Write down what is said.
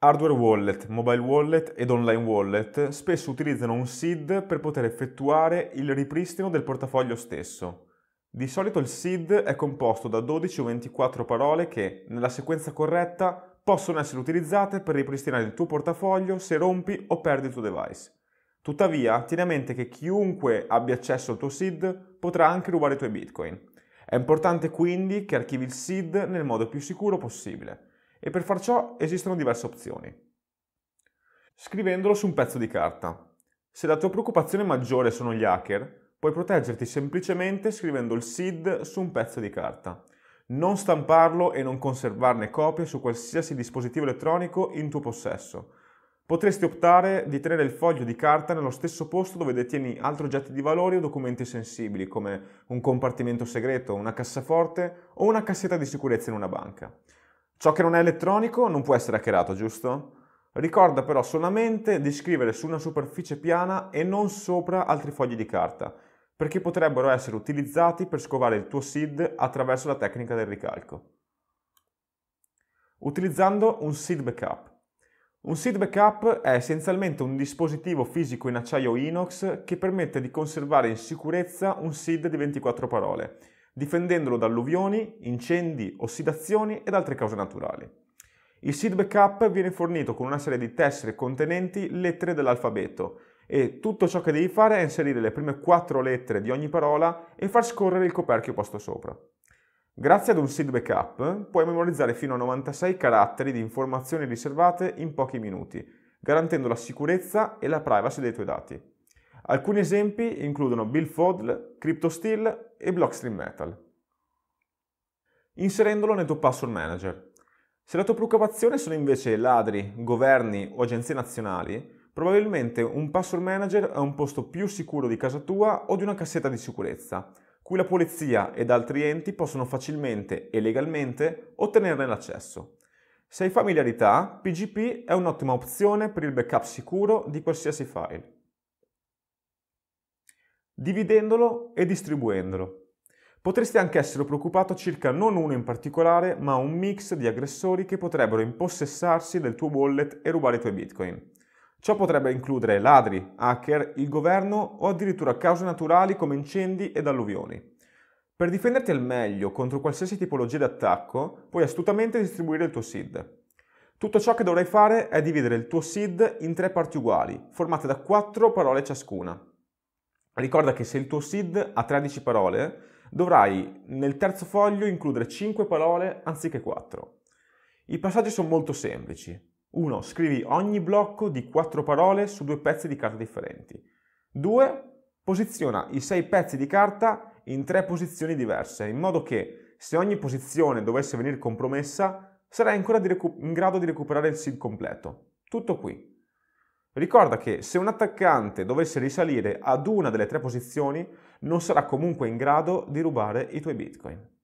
Hardware wallet, mobile wallet ed online wallet spesso utilizzano un SID per poter effettuare il ripristino del portafoglio stesso. Di solito il SID è composto da 12 o 24 parole che, nella sequenza corretta, possono essere utilizzate per ripristinare il tuo portafoglio se rompi o perdi il tuo device. Tuttavia, tieni a mente che chiunque abbia accesso al tuo SID potrà anche rubare i tuoi bitcoin. È importante quindi che archivi il SID nel modo più sicuro possibile e per far ciò esistono diverse opzioni. Scrivendolo su un pezzo di carta. Se la tua preoccupazione maggiore sono gli hacker, puoi proteggerti semplicemente scrivendo il SID su un pezzo di carta. Non stamparlo e non conservarne copie su qualsiasi dispositivo elettronico in tuo possesso. Potresti optare di tenere il foglio di carta nello stesso posto dove detieni altri oggetti di valore o documenti sensibili, come un compartimento segreto, una cassaforte o una cassetta di sicurezza in una banca. Ciò che non è elettronico non può essere hackerato, giusto? Ricorda però solamente di scrivere su una superficie piana e non sopra altri fogli di carta, perché potrebbero essere utilizzati per scovare il tuo SID attraverso la tecnica del ricalco. Utilizzando un SID backup. Un SID backup è essenzialmente un dispositivo fisico in acciaio inox che permette di conservare in sicurezza un SID di 24 parole, difendendolo da alluvioni, incendi, ossidazioni ed altre cause naturali. Il seed backup viene fornito con una serie di tessere contenenti lettere dell'alfabeto e tutto ciò che devi fare è inserire le prime quattro lettere di ogni parola e far scorrere il coperchio posto sopra. Grazie ad un seed backup puoi memorizzare fino a 96 caratteri di informazioni riservate in pochi minuti, garantendo la sicurezza e la privacy dei tuoi dati. Alcuni esempi includono Bill Fodl, CryptoSteel e Blockstream Metal. Inserendolo nel tuo password manager. Se la tua preoccupazione sono invece ladri, governi o agenzie nazionali, probabilmente un password manager è un posto più sicuro di casa tua o di una cassetta di sicurezza, cui la polizia ed altri enti possono facilmente e legalmente ottenerne l'accesso. Se hai familiarità, PGP è un'ottima opzione per il backup sicuro di qualsiasi file dividendolo e distribuendolo. Potresti anche essere preoccupato circa non uno in particolare, ma un mix di aggressori che potrebbero impossessarsi del tuo wallet e rubare i tuoi bitcoin. Ciò potrebbe includere ladri, hacker, il governo o addirittura cause naturali come incendi ed alluvioni. Per difenderti al meglio contro qualsiasi tipologia di attacco, puoi astutamente distribuire il tuo SID. Tutto ciò che dovrai fare è dividere il tuo SID in tre parti uguali, formate da quattro parole ciascuna. Ricorda che se il tuo SID ha 13 parole, dovrai nel terzo foglio includere 5 parole anziché 4. I passaggi sono molto semplici. 1. Scrivi ogni blocco di 4 parole su due pezzi di carta differenti. 2. Posiziona i 6 pezzi di carta in 3 posizioni diverse, in modo che se ogni posizione dovesse venire compromessa, sarai ancora in grado di recuperare il SID completo. Tutto qui. Ricorda che se un attaccante dovesse risalire ad una delle tre posizioni, non sarà comunque in grado di rubare i tuoi bitcoin.